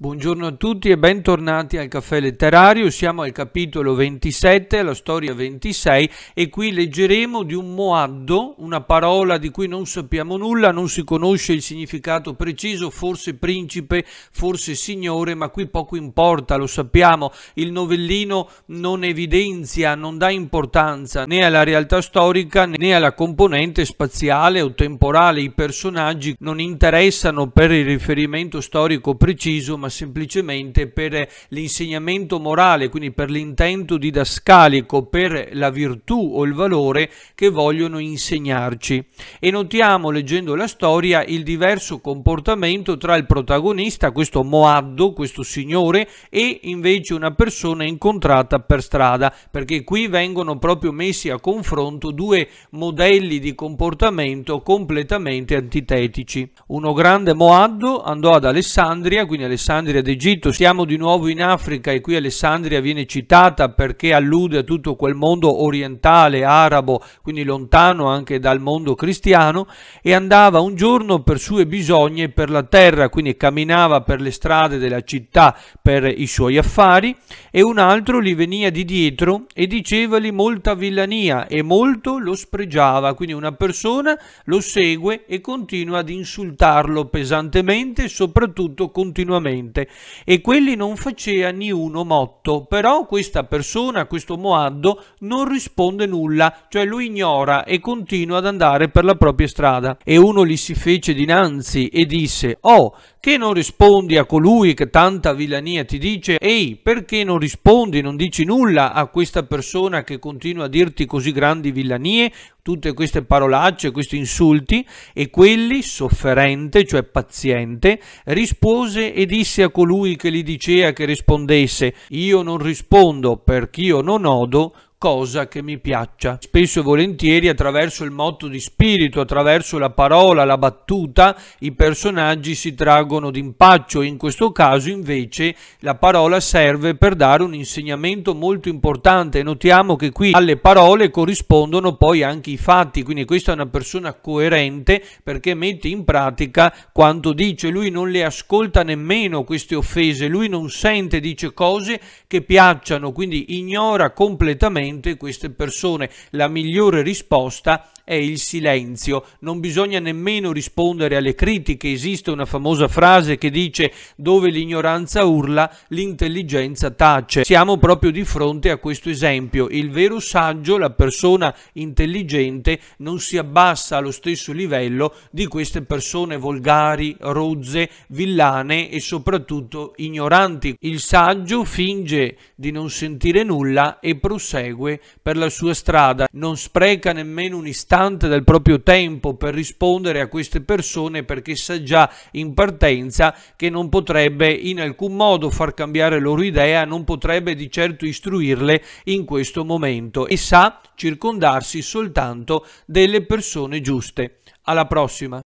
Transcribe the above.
Buongiorno a tutti e bentornati al Caffè Letterario, siamo al capitolo 27, alla storia 26 e qui leggeremo di un moaddo, una parola di cui non sappiamo nulla, non si conosce il significato preciso, forse principe, forse signore, ma qui poco importa, lo sappiamo, il novellino non evidenzia, non dà importanza né alla realtà storica né alla componente spaziale o temporale, i personaggi non interessano per il riferimento storico preciso, ma semplicemente per l'insegnamento morale, quindi per l'intento didascalico, per la virtù o il valore che vogliono insegnarci. E notiamo, leggendo la storia, il diverso comportamento tra il protagonista, questo Moaddo, questo signore, e invece una persona incontrata per strada, perché qui vengono proprio messi a confronto due modelli di comportamento completamente antitetici. Uno grande Moaddo andò ad Alessandria, quindi Alessandria Alessandria d'Egitto, siamo di nuovo in Africa e qui Alessandria viene citata perché allude a tutto quel mondo orientale, arabo, quindi lontano anche dal mondo cristiano, e andava un giorno per sue bisogne per la terra, quindi camminava per le strade della città per i suoi affari, e un altro gli veniva di dietro e dicevali molta villania e molto lo spregiava, quindi una persona lo segue e continua ad insultarlo pesantemente, e soprattutto continuamente niente e quelli non faceva ni uno motto, però questa persona, questo Moaddo, non risponde nulla, cioè lo ignora e continua ad andare per la propria strada. E uno gli si fece dinanzi e disse, oh, che non rispondi a colui che tanta villania ti dice «Ehi, perché non rispondi, non dici nulla a questa persona che continua a dirti così grandi villanie, tutte queste parolacce, questi insulti?» E quelli, sofferente, cioè paziente, rispose e disse a colui che gli diceva che rispondesse «Io non rispondo perché io non odo, cosa che mi piaccia. Spesso e volentieri attraverso il motto di spirito, attraverso la parola, la battuta, i personaggi si traggono d'impaccio. In questo caso invece la parola serve per dare un insegnamento molto importante. Notiamo che qui alle parole corrispondono poi anche i fatti, quindi questa è una persona coerente perché mette in pratica quanto dice. Lui non le ascolta nemmeno queste offese, lui non sente, dice cose che piacciono, quindi ignora completamente veramente queste persone. La migliore risposta è il silenzio. Non bisogna nemmeno rispondere alle critiche. Esiste una famosa frase che dice dove l'ignoranza urla, l'intelligenza tace. Siamo proprio di fronte a questo esempio. Il vero saggio, la persona intelligente, non si abbassa allo stesso livello di queste persone volgari, rozze, villane e soprattutto ignoranti. Il saggio finge di non sentire nulla e prosegue segue per la sua strada, non spreca nemmeno un istante del proprio tempo per rispondere a queste persone perché sa già in partenza che non potrebbe in alcun modo far cambiare loro idea, non potrebbe di certo istruirle in questo momento e sa circondarsi soltanto delle persone giuste. Alla prossima!